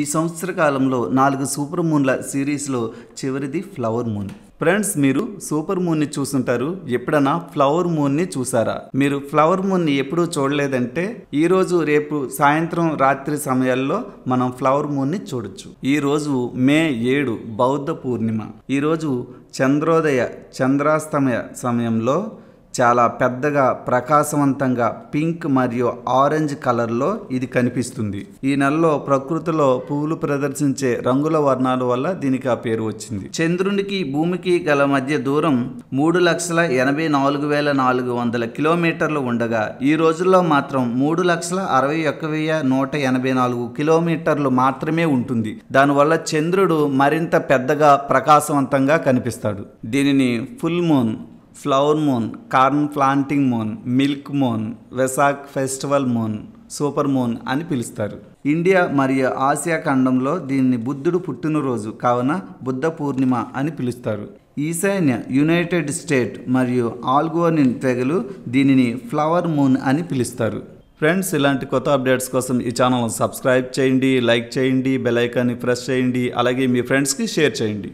ఈ సంవత్సర కాలంలో నాలుగు సూపర్ మూన్ల సిరీస్లో చివరిది ఫ్లవర్ మూన్ ఫ్రెండ్స్ మీరు సూపర్ మూన్ని చూసుంటారు ఎప్పుడన్నా ఫ్లవర్ మూన్ని చూసారా మీరు ఫ్లవర్ మూన్ని ఎప్పుడూ చూడలేదంటే ఈరోజు రేపు సాయంత్రం రాత్రి సమయాల్లో మనం ఫ్లవర్ మూన్ని చూడొచ్చు ఈరోజు మే ఏడు బౌద్ధ పూర్ణిమ ఈరోజు చంద్రోదయ చంద్రాస్తమయ సమయంలో చాలా పెద్దగా ప్రకాశవంతంగా పింక్ మరియు ఆరెంజ్ కలర్లో ఇది కనిపిస్తుంది ఈ నెలలో ప్రకృతిలో పువ్వులు ప్రదర్శించే రంగుల వర్ణాల వల్ల దీనికి ఆ పేరు వచ్చింది చంద్రునికి భూమికి గల మధ్య దూరం మూడు లక్షల ఎనభై నాలుగు వేల నాలుగు వందల కిలోమీటర్లు ఉండగా ఈ రోజుల్లో మాత్రం మూడు లక్షల అరవై ఒక్క వెయ్యి నూట ఎనభై నాలుగు కిలోమీటర్లు మాత్రమే ఉంటుంది దానివల్ల చంద్రుడు మరింత పెద్దగా ప్రకాశవంతంగా కనిపిస్తాడు దీనిని full moon flower moon corn planting moon milk moon Vesak festival moon super moon అని పిలుస్తారు ఇండియా మరియు ఆసియా ఖండంలో దీన్ని బుద్ధుడు పుట్టినరోజు కావున బుద్ధ పూర్ణిమ అని పిలుస్తారు ఈశాన్య యునైటెడ్ స్టేట్ మరియు ఆల్గోనిన్ తెగలు దీనిని ఫ్లవర్ మూన్ అని పిలుస్తారు ఫ్రెండ్స్ ఇలాంటి కొత్త అప్డేట్స్ కోసం ఈ ఛానల్ సబ్స్క్రైబ్ చేయండి లైక్ చేయండి బెల్ ఐకాన్ని ప్రెస్ చేయండి అలాగే మీ ఫ్రెండ్స్కి షేర్ చేయండి